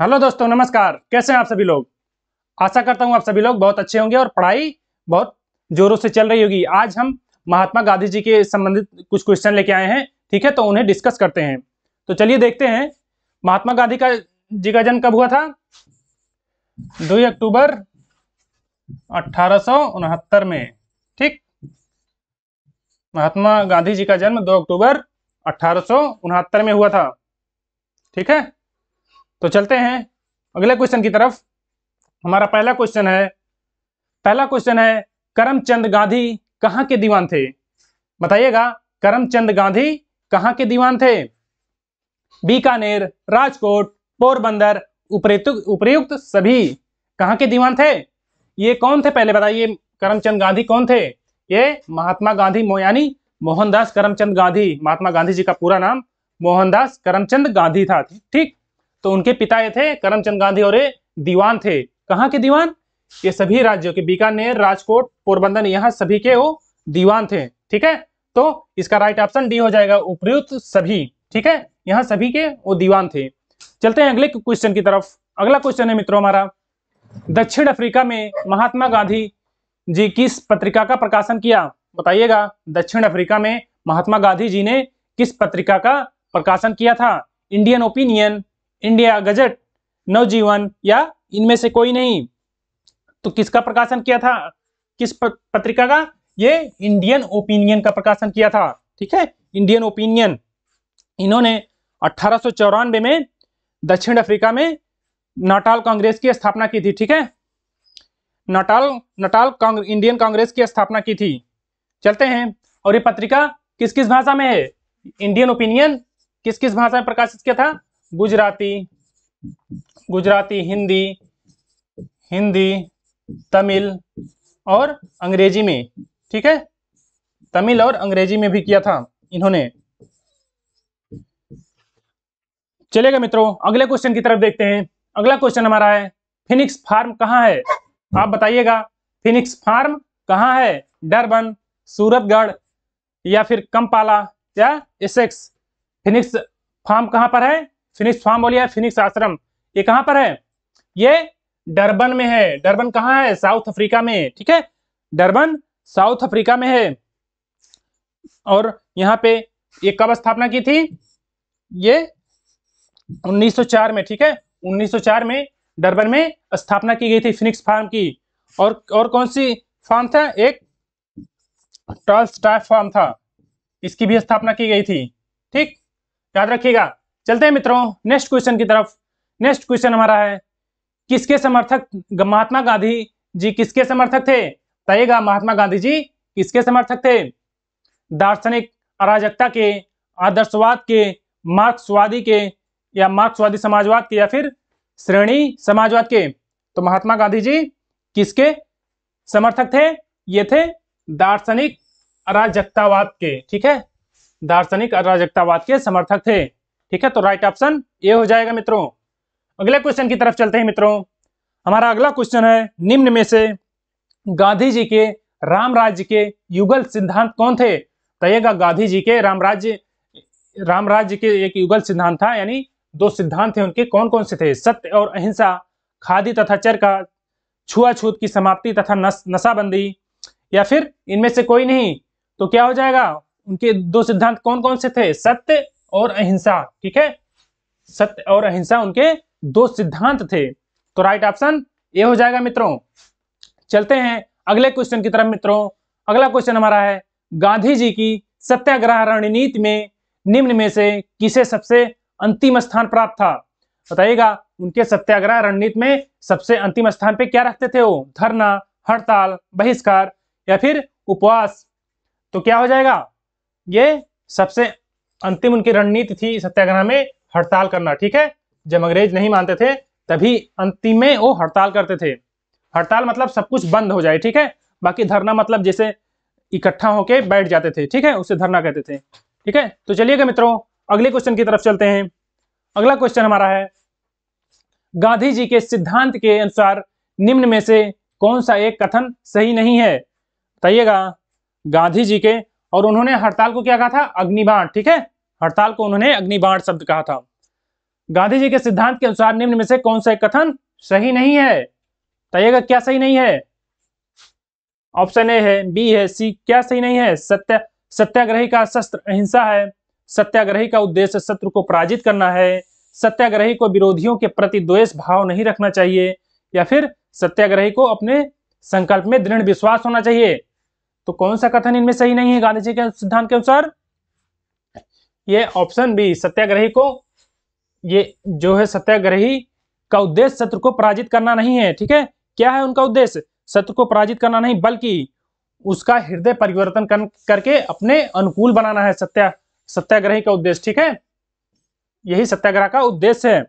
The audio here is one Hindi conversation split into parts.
हेलो दोस्तों नमस्कार कैसे हैं आप सभी लोग आशा करता हूं आप सभी लोग बहुत अच्छे होंगे और पढ़ाई बहुत जोरों से चल रही होगी आज हम महात्मा गांधी जी के संबंधित कुछ क्वेश्चन लेके आए हैं ठीक है तो उन्हें डिस्कस करते हैं तो चलिए देखते हैं महात्मा गांधी का जी का जन्म कब हुआ था दो अक्टूबर अठारह में ठीक महात्मा गांधी जी का जन्म दो अक्टूबर अठारह में हुआ था ठीक है तो चलते हैं अगले क्वेश्चन की तरफ हमारा पहला क्वेश्चन है पहला क्वेश्चन है करमचंद गांधी कहाँ के दीवान थे बताइएगा करमचंद गांधी कहाँ के दीवान थे बीकानेर राजकोट पोरबंदर उपयुक्त उपयुक्त सभी कहाँ के दीवान थे ये कौन थे पहले बताइए करमचंद गांधी कौन थे ये महात्मा गांधी यानी मोहनदास करमचंद गांधी महात्मा गांधी जी का पूरा नाम मोहनदास करमचंद गांधी था ठीक तो उनके पिता ये थे करमचंद गांधी और ये दीवान थे कहाँ के दीवान ये सभी राज्यों के बीकानेर राजकोट पोरबंदर यहाँ सभी के वो दीवान थे ठीक है तो इसका राइट ऑप्शन डी हो जाएगा उपयुक्त सभी ठीक है यहाँ सभी के वो दीवान थे चलते हैं अगले क्वेश्चन की तरफ अगला क्वेश्चन है मित्रों हमारा दक्षिण अफ्रीका में महात्मा गांधी जी किस पत्रिका का प्रकाशन किया बताइएगा दक्षिण अफ्रीका में महात्मा गांधी जी ने किस पत्रिका का प्रकाशन किया था Indian Opinion India gazette Navajivan या इनमें से कोई नहीं तो किसका प्रकाशन किया था किस पत्रिका का ये इंडियन ओपिनियन का प्रकाशन किया था ठीक है इंडियन ओपिनियन इन्होंने अठारह में दक्षिण अफ्रीका में नाटाल कांग्रेस की स्थापना की थी ठीक है Natal Natal Congress, Indian Congress की स्थापना की थी चलते हैं और ये पत्रिका किस किस भाषा में है इंडियन ओपिनियन किस किस भाषा में प्रकाशित किया था गुजराती गुजराती हिंदी हिंदी तमिल और अंग्रेजी में ठीक है तमिल और अंग्रेजी में भी किया था इन्होंने चलेगा मित्रों अगले क्वेश्चन की तरफ देखते हैं अगला क्वेश्चन हमारा है फिनिक्स फार्म कहाँ है आप बताइएगा फिनिक्स फार्म कहाँ है डरबन सूरतगढ़ या फिर कंपाला या एसेक्स फिनिक्स फार्म कहाँ पर है फिनिक्स फार्म बोलिए फिनिक्स आश्रम ये कहाँ पर है ये डरबन में है डरबन कहाँ है साउथ अफ्रीका में ठीक है डरबन साउथ अफ्रीका में है और यहाँ पे ये कब स्थापना की थी ये 1904 में ठीक है 1904 में डरबन में स्थापना की गई थी फिनिक्स फार्म की और और कौन सी फार्म था एक टॉल स्टाफ फार्म था इसकी भी स्थापना की गई थी ठीक याद रखिएगा चलते हैं मित्रों नेक्स्ट क्वेश्चन की तरफ नेक्स्ट क्वेश्चन हमारा है किसके समर्थक महात्मा गांधी जी किसके समर्थक थे तयेगा महात्मा गांधी जी किसके समर्थक थे दार्शनिक अराजकता के आदर्शवाद के मार्क्सवादी के या मार्क्सवादी समाजवाद के या फिर श्रेणी समाजवाद के तो महात्मा गांधी जी किसके समर्थक थे ये थे दार्शनिक अराजकतावाद के ठीक है दार्शनिक अराजकतावाद के समर्थक थे ठीक है तो राइट ऑप्शन ए हो जाएगा मित्रों अगले क्वेश्चन की तरफ चलते हैं मित्रों हमारा अगला क्वेश्चन है निम्न में से गांधी जी के राम राज्य के युगल सिद्धांत कौन थे तयेगा तो गांधी जी के राम राज्य राम राज्य के एक युगल सिद्धांत था यानी दो सिद्धांत थे उनके कौन कौन से थे सत्य और अहिंसा खादी तथा चरका छुआछूत की समाप्ति तथा नस, नशाबंदी या फिर इनमें से कोई नहीं तो क्या हो जाएगा उनके दो सिद्धांत कौन कौन से थे सत्य और अहिंसा ठीक है सत्य और अहिंसा उनके दो सिद्धांत थे तो राइट ऑप्शन ए हो जाएगा मित्रों चलते हैं अगले क्वेश्चन की तरफ मित्रों अगला क्वेश्चन हमारा है गांधी जी की सत्याग्रह रणनीति में निम्न में से किसे सबसे अंतिम स्थान प्राप्त था बताइएगा उनके सत्याग्रह रणनीति में सबसे अंतिम स्थान पे क्या रखते थे वो धरना हड़ताल बहिष्कार या फिर उपवास तो क्या हो जाएगा ये सबसे अंतिम उनकी रणनीति थी सत्याग्रह में हड़ताल करना ठीक है जब अंग्रेज नहीं मानते थे तभी अंतिम में वो हड़ताल करते थे हड़ताल मतलब सब कुछ बंद हो जाए ठीक है बाकी धरना मतलब जैसे इकट्ठा होके बैठ जाते थे ठीक है उसे धरना कहते थे ठीक है तो चलिएगा मित्रों अगले क्वेश्चन की तरफ चलते हैं अगला क्वेश्चन हमारा है गांधी जी के सिद्धांत के अनुसार निम्न में से कौन सा एक कथन सही नहीं है बताइएगा गांधी जी के और उन्होंने हड़ताल को क्या कहा था अग्निबाण ठीक है हड़ताल को उन्होंने अग्निबाण शब्द कहा था गांधी जी के सिद्धांत के अनुसार निम्न में से कौन सा कथन सही नहीं है बताइएगा क्या सही नहीं है ऑप्शन ए है बी है सी क्या सही नहीं है सत्य सत्याग्रही का शस्त्र अहिंसा है सत्याग्रही का उद्देश्य शत्रु को पराजित करना है सत्याग्रही को विरोधियों के प्रति द्वेष भाव नहीं रखना चाहिए या फिर सत्याग्रही को अपने संकल्प में दृढ़ विश्वास होना चाहिए तो कौन सा कथन इनमें सही नहीं है गांधी जी के सिद्धांत के अनुसार ये ऑप्शन बी सत्याग्रही को ये जो है सत्याग्रही का उद्देश्य सत्र को पराजित करना नहीं है ठीक है क्या है उनका उद्देश्य शत्रु को पराजित करना नहीं बल्कि उसका हृदय परिवर्तन कर, करके अपने अनुकूल बनाना है सत्या सत्याग्रही का उद्देश्य ठीक है यही सत्याग्रह का उद्देश्य है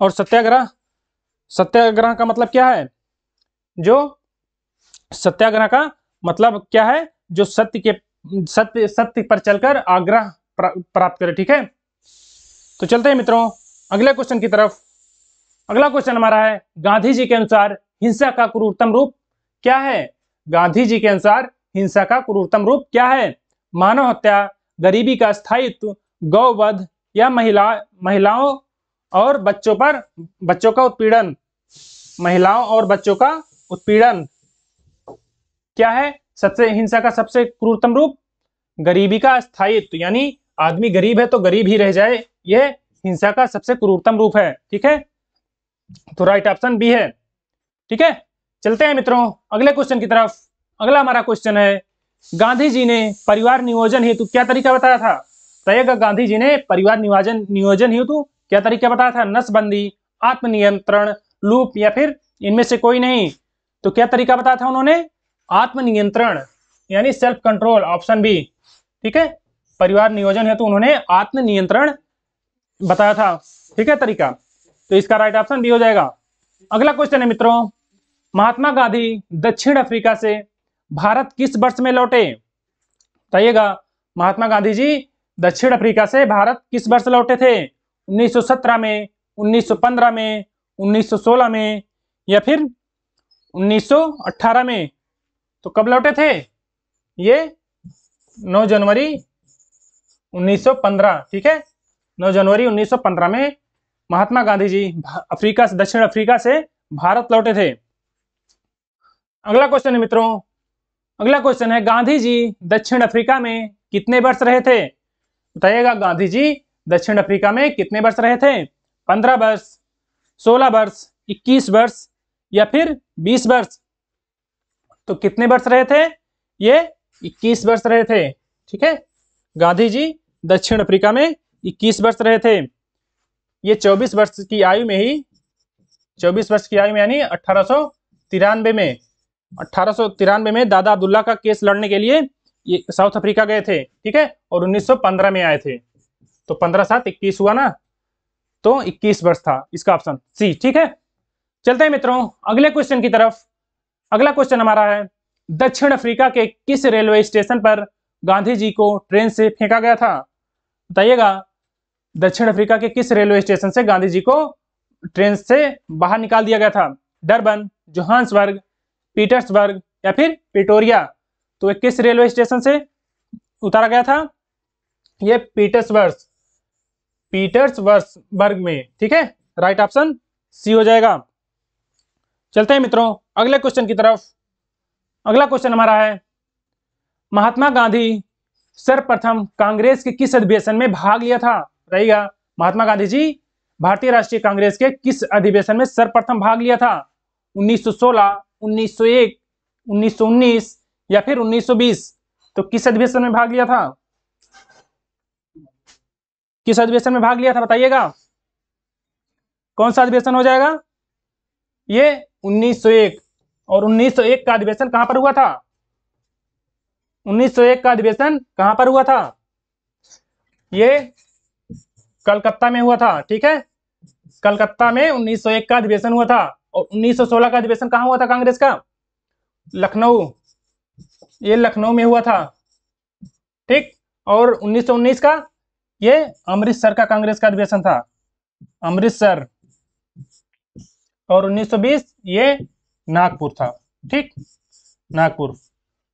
और सत्याग्रह सत्याग्रह का मतलब क्या है जो सत्याग्रह का मतलब क्या है जो सत्य के सत्य सत्य पर चलकर आग्रह प्राप्त करें ठीक है तो चलते हैं मित्रों अगले क्वेश्चन की तरफ अगला क्वेश्चन हमारा है गांधी जी के अनुसार हिंसा का क्रूरतम रूप क्या है गांधी जी के अनुसार हिंसा का क्रूरतम रूप क्या है मानव हत्या गरीबी का स्थायित्व गौवध या महिला महिलाओं और बच्चों पर बच्चों का उत्पीड़न महिलाओं और बच्चों का उत्पीड़न क्या है सबसे हिंसा का सबसे क्रूरतम रूप गरीबी का स्थायित्व यानी आदमी गरीब है तो गरीब ही रह जाए यह हिंसा का सबसे क्रूरतम रूप है ठीक है तो राइट ऑप्शन बी है ठीक है चलते हैं मित्रों अगले क्वेश्चन की तरफ अगला हमारा क्वेश्चन है गांधी जी ने परिवार नियोजन हेतु क्या तरीका बताया था तयगा गांधी जी ने परिवार निवाजन नियोजन हेतु क्या तरीका बताया था नसबंदी आत्मनियंत्रण लूप या फिर इनमें से कोई नहीं तो क्या तरीका बताया था उन्होंने आत्मनियंत्रण यानी सेल्फ कंट्रोल ऑप्शन बी ठीक है परिवार नियोजन है तो उन्होंने आत्म नियंत्रण बताया था ठीक है तरीका तो इसका राइट ऑप्शन बी हो जाएगा अगला क्वेश्चन है मित्रों महात्मा गांधी दक्षिण अफ्रीका से भारत किस वर्ष में लौटे बताइएगा महात्मा गांधी जी दक्षिण अफ्रीका से भारत किस वर्ष लौटे थे 1917 में 1915 में 1916 में या फिर 1918 में तो कब लौटे थे ये 9 जनवरी 1915 ठीक है 9 जनवरी 1915 में महात्मा गांधी जी अफ्रीका से दक्षिण अफ्रीका से भारत लौटे थे अगला क्वेश्चन है मित्रों अगला क्वेश्चन है गांधी जी दक्षिण अफ्रीका में कितने वर्ष रहे थे बताइएगा गांधी जी दक्षिण अफ्रीका में कितने वर्ष रहे थे पंद्रह वर्ष सोलह वर्ष इक्कीस वर्ष या फिर बीस वर्ष तो कितने वर्ष रहे थे ये 21 वर्ष रहे थे ठीक है गांधी जी दक्षिण अफ्रीका में 21 वर्ष रहे थे ये 24 वर्ष की आयु में ही 24 वर्ष की आयु में यानी अठारह में अठारह में दादा अब्दुल्ला का केस लड़ने के लिए ये साउथ अफ्रीका गए थे ठीक है और 1915 में आए थे तो 15 सात 21 हुआ ना तो 21 वर्ष था इसका ऑप्शन सी ठीक है चलते हैं मित्रों अगले क्वेश्चन की तरफ अगला क्वेश्चन हमारा है दक्षिण अफ्रीका के किस रेलवे स्टेशन पर गांधी जी को ट्रेन से फेंका गया था बताइएगा दक्षिण अफ्रीका के किस रेलवे स्टेशन से गांधी जी को ट्रेन से बाहर निकाल दिया गया था डरबन जोहान्सबर्ग पीटर्सबर्ग या फिर पिटोरिया तो किस रेलवे स्टेशन से उतारा गया था ये पीटर्सबर्ग वर्ग में ठीक है राइट ऑप्शन सी हो जाएगा चलते हैं मित्रों अगले क्वेश्चन की तरफ अगला क्वेश्चन हमारा है महात्मा गांधी सर्वप्रथम कांग्रेस के किस अधिवेशन में भाग लिया था रहेगा महात्मा गांधी जी भारतीय राष्ट्रीय कांग्रेस के किस अधिवेशन में सर्वप्रथम भाग लिया था 1916, 1901, 1919 या फिर 1920 तो किस अधिवेशन में भाग लिया था किस अधिवेशन में भाग लिया था बताइएगा कौन सा अधिवेशन हो जाएगा ये 1901 और 1901 का अधिवेशन कहां पर हुआ था 1901 का अधिवेशन कहां पर हुआ था ये कलकत्ता में हुआ था ठीक है कलकत्ता में 1901 का अधिवेशन हुआ था और 1916 का अधिवेशन कहां हुआ था कांग्रेस का लखनऊ ये लखनऊ में हुआ था ठीक और 1919 का ये अमृतसर का कांग्रेस का अधिवेशन था अमृतसर और 1920 ये नागपुर था ठीक नागपुर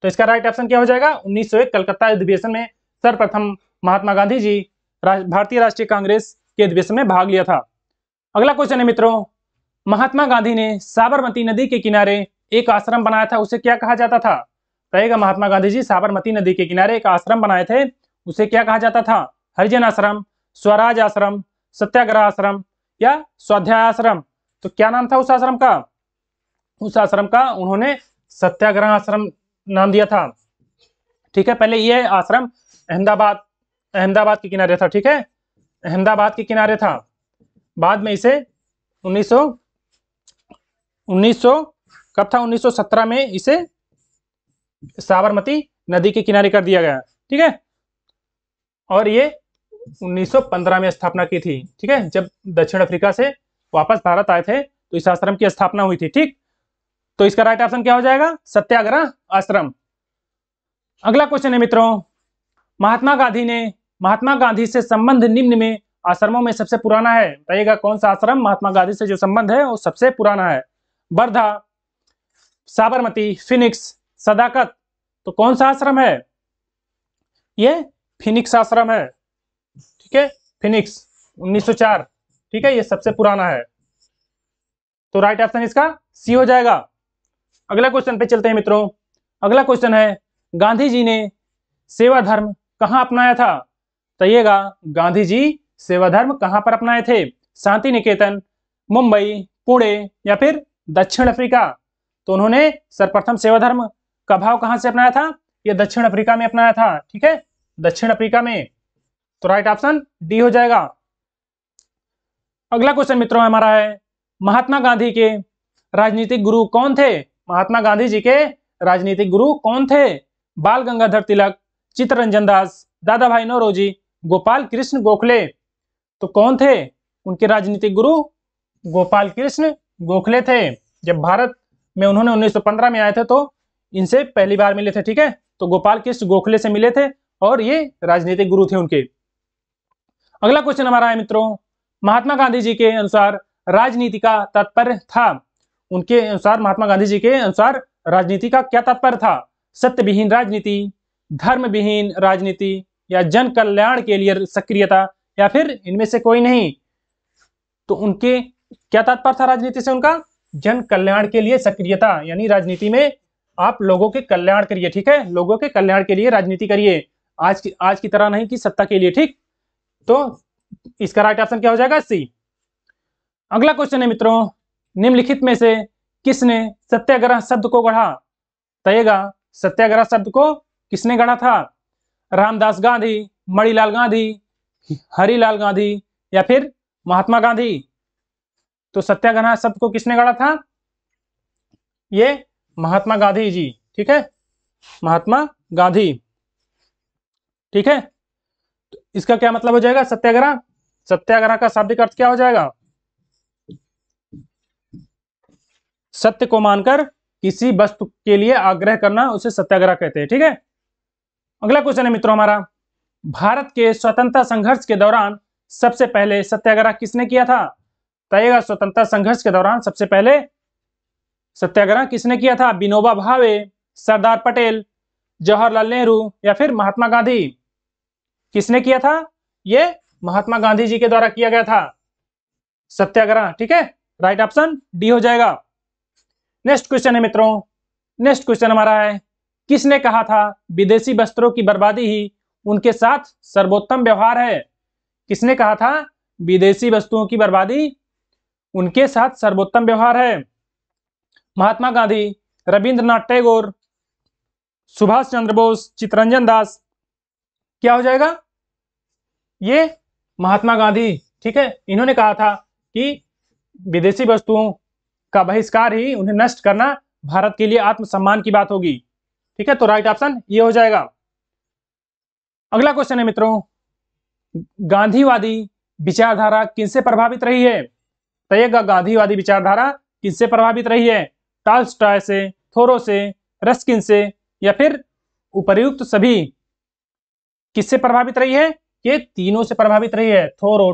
तो इसका राइट ऑप्शन क्या हो जाएगा 1901 कलकत्ता अधिवेशन में सर्वप्रथम महात्मा गांधी जी भारतीय राष्ट्रीय कांग्रेस के अधिवेशन में भाग लिया था अगला क्वेश्चन है मित्रों महात्मा गांधी ने साबरमती नदी के किनारे एक आश्रम बनाया था उसे क्या कहा जाता था कहेगा महात्मा गांधी जी साबरमती नदी के किनारे एक आश्रम बनाए थे उसे क्या कहा जाता था हरिजन आश्रम स्वराज आश्रम सत्याग्रह आश्रम या स्वाध्याय आश्रम तो क्या नाम था उस आश्रम का उस आश्रम का उन्होंने सत्याग्रह आश्रम नाम दिया था ठीक है पहले यह आश्रम अहमदाबाद अहमदाबाद के किनारे था ठीक है अहमदाबाद के किनारे था बाद में इसे 1900 1900 कब था 1917 में इसे साबरमती नदी के किनारे कर दिया गया ठीक है और ये 1915 में स्थापना की थी ठीक है जब दक्षिण अफ्रीका से वापस भारत आए थे तो इस आश्रम की स्थापना हुई थी ठीक तो इसका राइट ऑप्शन क्या हो जाएगा सत्याग्रह आश्रम अगला क्वेश्चन है मित्रों महात्मा गांधी ने महात्मा गांधी से संबंध निम्न में आश्रमों में सबसे पुराना है बताइएगा कौन सा आश्रम महात्मा गांधी से जो संबंध है वो सबसे पुराना है वर्धा साबरमती फिनिक्स सदाकत तो कौन सा आश्रम है ये फिनिक्स आश्रम है ठीक है फिनिक्स ठीक है ये सबसे पुराना है तो राइट ऑप्शन इसका सी हो जाएगा अगला क्वेश्चन पे चलते हैं मित्रों अगला क्वेश्चन है गांधी जी ने सेवा धर्म कहां अपनाया था बताइएगा गांधी जी सेवा धर्म कहां पर अपनाए थे शांति निकेतन मुंबई पुणे या फिर दक्षिण अफ्रीका तो उन्होंने सर्वप्रथम सेवा धर्म का भाव कहां से अपनाया था यह दक्षिण अफ्रीका में अपनाया था ठीक है दक्षिण अफ्रीका में तो राइट ऑप्शन डी हो जाएगा अगला क्वेश्चन मित्रों हमारा है महात्मा गांधी के राजनीतिक गुरु कौन थे महात्मा गांधी जी के राजनीतिक गुरु कौन थे बाल गंगाधर तिलक चित्तरंजन दास दादा भाई नौरोजी गोपाल कृष्ण गोखले तो कौन थे उनके राजनीतिक गुरु गोपाल कृष्ण गोखले थे जब भारत में उन्होंने 1915 में आए थे तो इनसे पहली बार मिले थे ठीक है तो गोपाल कृष्ण गोखले से मिले थे और ये राजनीतिक गुरु थे उनके अगला क्वेश्चन हमारा है मित्रों महात्मा गांधी जी के अनुसार राजनीति का तात्पर्य था उनके अनुसार महात्मा गांधी जी के अनुसार राजनीति का क्या तात्पर्य था सत्य विहीन राजनीति धर्म विहीन राजनीति या जन कल्याण के लिए सक्रियता या फिर इनमें से कोई नहीं तो उनके क्या तात्पर्य था राजनीति से उनका जन कल्याण के लिए सक्रियता यानी राजनीति में आप लोगों के कल्याण करिए ठीक है लोगों के कल्याण के लिए राजनीति करिए आज की आज की तरह नहीं कि सत्ता के लिए ठीक तो इसका राइट ऑप्शन क्या हो जाएगा सी अगला क्वेश्चन है मित्रों निम्नलिखित में से किसने सत्याग्रह शब्द को गढ़ा तयेगा सत्याग्रह शब्द को किसने गढ़ा था रामदास गांधी मणिलाल गांधी हरिलाल गांधी या फिर महात्मा गांधी तो सत्याग्रह शब्द को किसने गढ़ा था ये महात्मा गांधी जी ठीक है महात्मा गांधी ठीक है तो इसका क्या मतलब हो जाएगा सत्याग्रह सत्याग्रह का शाब्दिक अर्थ क्या हो जाएगा सत्य को मानकर किसी वस्तु के लिए आग्रह करना उसे सत्याग्रह कहते हैं ठीक है अगला क्वेश्चन है मित्रों हमारा भारत के स्वतंत्रता संघर्ष के दौरान सबसे पहले सत्याग्रह किसने किया था बताइएगा स्वतंत्रता संघर्ष के दौरान सबसे पहले सत्याग्रह किसने किया था विनोबा भावे सरदार पटेल जवाहरलाल नेहरू या फिर महात्मा गांधी किसने किया था ये महात्मा गांधी जी के द्वारा किया गया था सत्याग्रह ठीक है राइट ऑप्शन डी हो जाएगा नेक्स्ट क्वेश्चन है मित्रों नेक्स्ट क्वेश्चन हमारा है किसने कहा था विदेशी वस्त्रों की बर्बादी ही उनके साथ सर्वोत्तम व्यवहार है किसने कहा था विदेशी वस्तुओं की बर्बादी उनके साथ सर्वोत्तम व्यवहार है महात्मा गांधी रविंद्रनाथ टैगोर सुभाष चंद्र बोस चितरंजन दास क्या हो जाएगा ये महात्मा गांधी ठीक है इन्होंने कहा था कि विदेशी वस्तुओं का बहिष्कार ही उन्हें नष्ट करना भारत के लिए आत्मसम्मान की बात होगी ठीक है तो राइट ऑप्शन ये हो जाएगा अगला क्वेश्चन है मित्रों गांधीवादी विचारधारा किनसे प्रभावित रही है तयेगा तो गांधीवादी विचारधारा किनसे प्रभावित रही है टाल से थोरो से रस्किन से या फिर उपरयुक्त सभी किससे प्रभावित रही है ये तीनों से प्रभावित रही है थोरो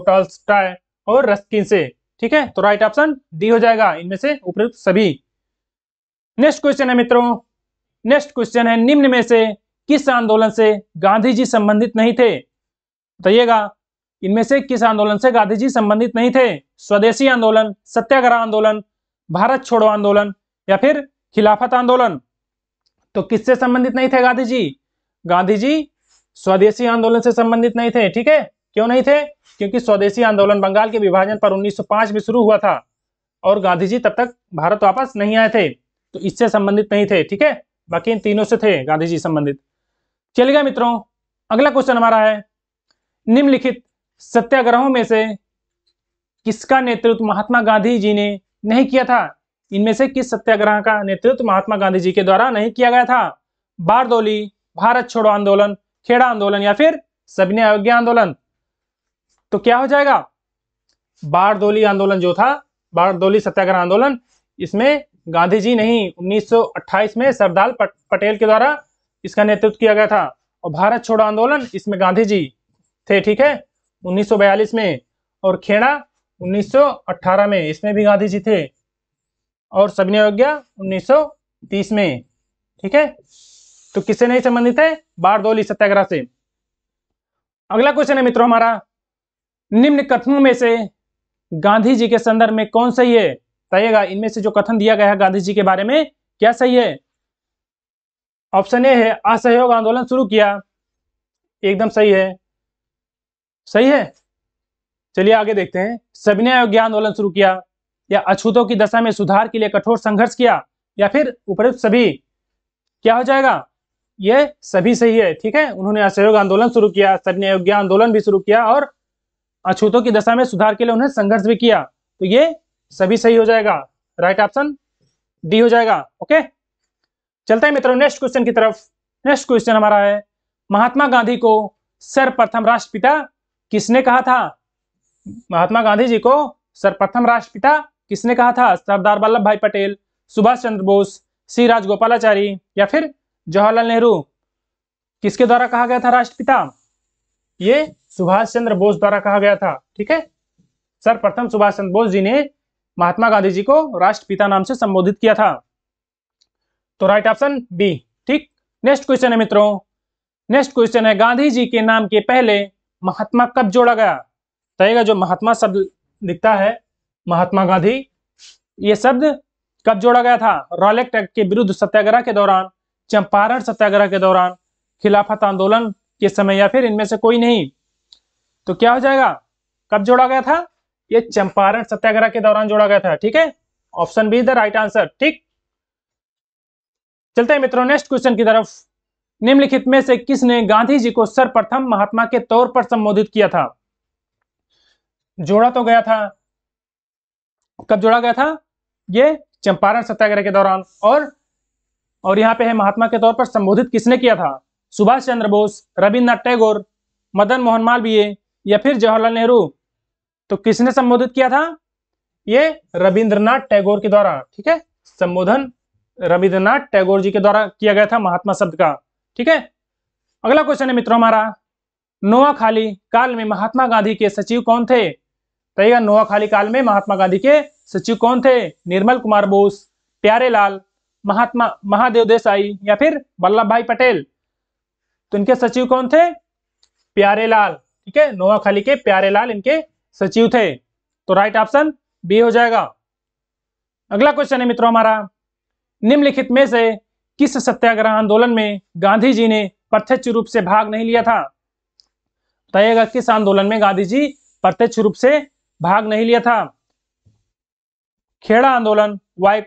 और रस्किन से ठीक है तो राइट ऑप्शन डी हो जाएगा इनमें से उपयुक्त सभी नेक्स्ट क्वेश्चन है मित्रों नेक्स्ट क्वेश्चन है निम्न में से किस आंदोलन से गांधी जी संबंधित नहीं थे बताइएगा इनमें से किस आंदोलन से गांधी जी संबंधित नहीं थे स्वदेशी आंदोलन सत्याग्रह आंदोलन भारत छोड़ो आंदोलन या फिर खिलाफत आंदोलन तो किससे संबंधित नहीं थे गांधी जी गांधी जी स्वदेशी आंदोलन से संबंधित नहीं थे ठीक है क्यों नहीं थे क्योंकि स्वदेशी आंदोलन बंगाल के विभाजन पर 1905 में शुरू हुआ था और गांधी जी तब तक भारत वापस नहीं आए थे तो इससे संबंधित नहीं थे ठीक है बाकी इन तीनों से थे गांधी जी संबंधित चलिएगा मित्रों अगला क्वेश्चन हमारा है निम्नलिखित सत्याग्रहों में से किसका नेतृत्व महात्मा गांधी जी ने नहीं किया था इनमें से किस सत्याग्रह का नेतृत्व महात्मा गांधी जी के द्वारा नहीं किया गया था बारदोली भारत छोड़ो आंदोलन खेड़ा आंदोलन या फिर सबने अवज्ञा आंदोलन तो क्या हो जाएगा बारदोली आंदोलन जो था बारदोली सत्याग्रह आंदोलन इसमें गांधी जी नहीं 1928 में सरदार पटेल के द्वारा इसका नेतृत्व किया गया था और भारत छोड़ो आंदोलन इसमें गांधी जी थे ठीक है 1942 में और खेड़ा 1918 में इसमें भी गांधी जी थे और सबने अवज्ञा 1930 में ठीक है तो किससे नहीं संबंधित है बारदौली सत्याग्रह से अगला क्वेश्चन है मित्रों हमारा निम्न कथनों में से गांधी जी के संदर्भ में कौन सही है बताइएगा इनमें से जो कथन दिया गया है गांधी जी के बारे में क्या सही है ऑप्शन ए है असहयोग आंदोलन शुरू किया एकदम सही है सही है चलिए आगे देखते हैं सविनय अवज्ञा आंदोलन शुरू किया या अछूतों की दशा में सुधार के लिए कठोर संघर्ष किया या फिर उपरुक्त सभी क्या हो जाएगा ये सभी सही है ठीक है उन्होंने असहयोग आंदोलन शुरू किया सभी आंदोलन भी शुरू किया और अछूतों की दशा में सुधार के लिए उन्हें संघर्ष भी किया तो ये सभी सही हो जाएगा राइट ऑप्शन डी हो जाएगा ओके चलते हैं मित्रों नेक्स्ट क्वेश्चन की तरफ नेक्स्ट क्वेश्चन हमारा है महात्मा गांधी को सर्वप्रथम राष्ट्रपिता किसने कहा था महात्मा गांधी जी को सर्वप्रथम राष्ट्रपिता किसने कहा था सरदार वल्लभ भाई पटेल सुभाष चंद्र बोस सी राजगोपालाचारी या फिर जवाहरलाल नेहरू किसके द्वारा कहा गया था राष्ट्रपिता ये सुभाष चंद्र बोस द्वारा कहा गया था ठीक है सर प्रथम सुभाष चंद्र बोस जी ने महात्मा गांधी जी को राष्ट्रपिता नाम से संबोधित किया था तो राइट ऑप्शन बी ठीक नेक्स्ट क्वेश्चन है मित्रों नेक्स्ट क्वेश्चन है गांधी जी के नाम के पहले महात्मा कब जोड़ा गया तो जो महात्मा शब्द दिखता है महात्मा गांधी ये शब्द कब जोड़ा गया था रॉलेक्ट एक्ट के विरुद्ध सत्याग्रह के दौरान चंपारण सत्याग्रह के दौरान खिलाफत आंदोलन के समय या फिर इनमें से कोई नहीं तो क्या हो जाएगा कब जोड़ा गया था ये चंपारण सत्याग्रह के दौरान जोड़ा गया था ठीक है option B the right answer ठीक चलते हैं मित्रों नेक्स्ट क्वेश्चन की तरफ निम्नलिखित में से किसने गांधी जी को सर्वप्रथम महात्मा के तौर पर संबोधित किया था जोड़ा तो गया था कब जोड़ा गया था ये चंपारण सत्याग्रह के दौरान और और यहाँ पे है महात्मा के तौर पर संबोधित किसने किया था सुभाष चंद्र बोस रविन्द्रनाथ टैगोर मदन मोहन मालवीय या फिर जवाहरलाल नेहरू तो किसने संबोधित किया था ये रविंद्रनाथ टैगोर के द्वारा ठीक है संबोधन रविंद्रनाथ टैगोर जी के द्वारा किया गया था महात्मा शब्द का ठीक है अगला क्वेश्चन है मित्रों हमारा नोआ खाली काल में महात्मा गांधी के सचिव कौन थे नोआ खाली काल में महात्मा गांधी के सचिव कौन थे निर्मल कुमार बोस प्यारे लाल महात्मा महादेव देसाई या फिर वल्लभ भाई पटेल तो इनके सचिव कौन थे प्यारे लाल ठीक है नोआखाली के प्यारे लाल इनके सचिव थे तो राइट ऑप्शन बी हो जाएगा अगला क्वेश्चन है मित्रों हमारा निम्नलिखित में से किस सत्याग्रह आंदोलन में गांधी जी ने प्रत्यक्ष रूप से भाग नहीं लिया था बताइएगा किस आंदोलन में गांधी जी प्रत्यक्ष रूप से भाग नहीं लिया था खेड़ा आंदोलन वाई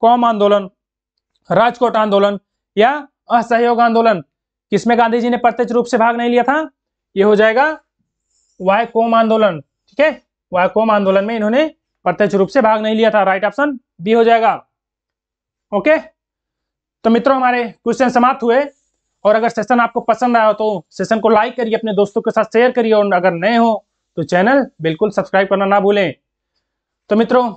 कौम आंदोलन राजकोट आंदोलन या असहयोग आंदोलन किसमें गांधी जी ने प्रत्यक्ष रूप से भाग नहीं लिया था यह हो जाएगा वायकोम आंदोलन ठीक है वायकोम आंदोलन में इन्होंने प्रत्यक्ष रूप से भाग नहीं लिया था राइट ऑप्शन बी हो जाएगा ओके तो मित्रों हमारे क्वेश्चन समाप्त हुए और अगर सेशन आपको पसंद आया हो तो सेशन को लाइक करिए अपने दोस्तों के साथ शेयर करिए और अगर नए हो तो चैनल बिल्कुल सब्सक्राइब करना ना भूलें तो मित्रों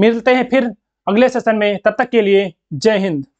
मिलते हैं फिर अगले सेशन में तब तक के लिए जय हिंद